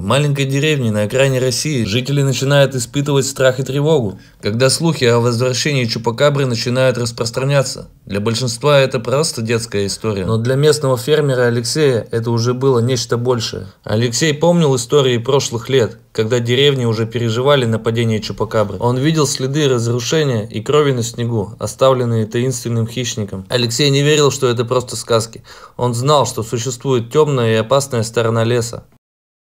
В маленькой деревне на окраине России жители начинают испытывать страх и тревогу, когда слухи о возвращении Чупакабры начинают распространяться. Для большинства это просто детская история, но для местного фермера Алексея это уже было нечто большее. Алексей помнил истории прошлых лет, когда деревни уже переживали нападение Чупакабры. Он видел следы разрушения и крови на снегу, оставленные таинственным хищником. Алексей не верил, что это просто сказки. Он знал, что существует темная и опасная сторона леса.